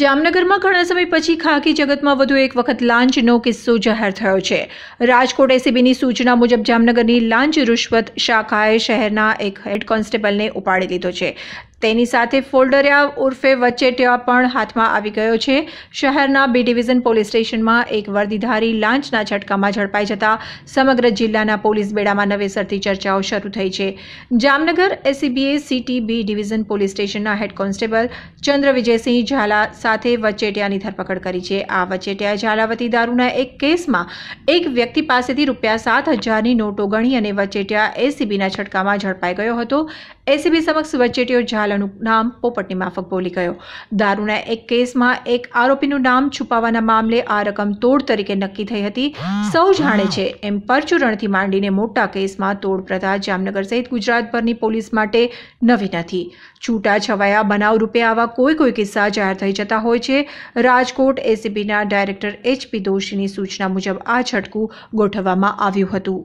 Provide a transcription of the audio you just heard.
જામનગરમાં ઘણા સમય પછી ખાકી જગતમાં વધુ એક વખત લાંચનો કિસ્સો જાહેર થયો છે રાજકોટ એસીબીની e સૂચના મુજબ જામનગરની લાંચ રૂશ્વત શાખાએ શહેરના એક હેડ કોન્સ્ટેબલને ઉપાડી લીધો છે તેની સાથે ફોલ્ડરિયા ઉર્ફે વચેટિયા પણ હાથમાં આવી ગયો છે શહેરના બી ડિવિઝન પોલીસ સ્ટેશનમાં એક વર્દીધારી લાંચના ઝટકામાં ઝડપાઈ જતા સમગ્ર જિલ્લાના પોલીસ બેડામાં નવેસરથી ચર્ચાઓ શરૂ થઈ છે જામનગર એસીબીએ સીટી બી ડિવિઝન પોલીસ સ્ટેશનના હેડ કોન્સ્ટેબલ વિજયસિંહ ઝાલા સાથે વચેટિયાની ધરપકડ કરી છે આ વચેટિયા ઝાલાવતી દારૂના એક કેસમાં એક વ્યક્તિ પાસેથી રૂપિયા સાત હજારની નોટો ગણી અને વચેટિયા એસીબીના છટકામાં ઝડપાઈ ગયો હતો એસીબી સમક્ષ વચેટિયો ઝાલા મામલાનું નામ પોપટની માફક બોલી ગયો દારૂના એક કેસમાં એક આરોપીનું નામ છુપાવવાના મામલે આ રકમ તોડ તરીકે નક્કી થઈ હતી સૌ જાણે છે એમ પરચુરણથી માંડીને મોટા કેસમાં તોડ પ્રથા જામનગર સહિત ગુજરાતભરની પોલીસ માટે નવી નથી છૂટા છવાયા બનાવ રૂપે આવા કોઈ કોઈ કિસ્સા જાહેર થઈ જતા હોય છે રાજકોટ એસીબીના ડાયરેક્ટર એચપી દોશીની સૂચના મુજબ આ છટકું ગોઠવવામાં આવ્યું હતું